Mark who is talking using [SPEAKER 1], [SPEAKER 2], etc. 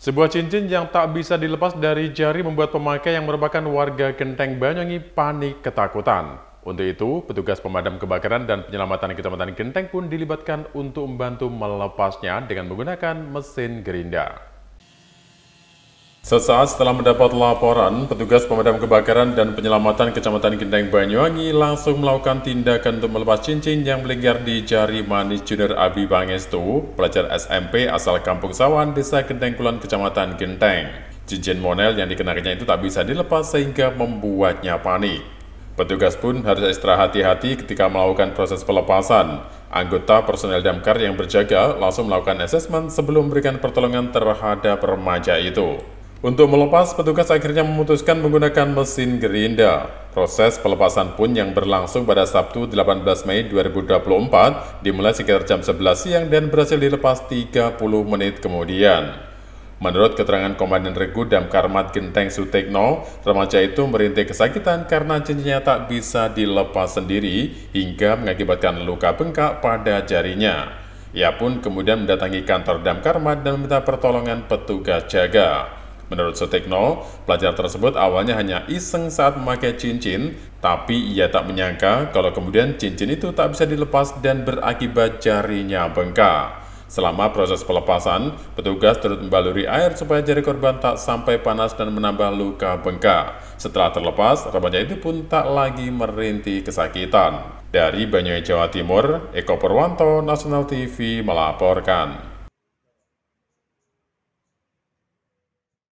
[SPEAKER 1] Sebuah cincin yang tak bisa dilepas dari jari membuat pemakai yang merupakan warga Genteng Banyuwangi panik ketakutan. Untuk itu, petugas pemadam kebakaran dan penyelamatan Kecamatan Genteng pun dilibatkan untuk membantu melepasnya dengan menggunakan mesin gerinda. Sesaat setelah mendapat laporan, petugas pemadam kebakaran dan penyelamatan Kecamatan Genteng Banyuwangi langsung melakukan tindakan untuk melepas cincin yang melingkar di jari manis Junior Abi Bangestu, pelajar SMP asal Kampung Sawan, Desa Gendeng Kulon, Kecamatan Genteng. Cincin monel yang dikenakannya itu tak bisa dilepas sehingga membuatnya panik. Petugas pun harus ekstra hati-hati ketika melakukan proses pelepasan. Anggota personel damkar yang berjaga langsung melakukan asesmen sebelum memberikan pertolongan terhadap remaja itu. Untuk melepas, petugas akhirnya memutuskan menggunakan mesin gerinda. Proses pelepasan pun yang berlangsung pada Sabtu 18 Mei 2024 dimulai sekitar jam 11 siang dan berhasil dilepas 30 menit kemudian. Menurut keterangan Komandan Regu Damkarmat Genteng Sutekno, remaja itu merintih kesakitan karena cincinnya tak bisa dilepas sendiri hingga mengakibatkan luka bengkak pada jarinya. Ia pun kemudian mendatangi kantor Damkarmat dan meminta pertolongan petugas jaga. Menurut Sutikno, pelajar tersebut awalnya hanya iseng saat memakai cincin, tapi ia tak menyangka kalau kemudian cincin itu tak bisa dilepas dan berakibat jarinya bengkak. Selama proses pelepasan, petugas turut membaluri air supaya jari korban tak sampai panas dan menambah luka bengkak. Setelah terlepas, remaja itu pun tak lagi merintih kesakitan. Dari Banyuwangi, Jawa Timur, Eko Purwanto, National TV melaporkan.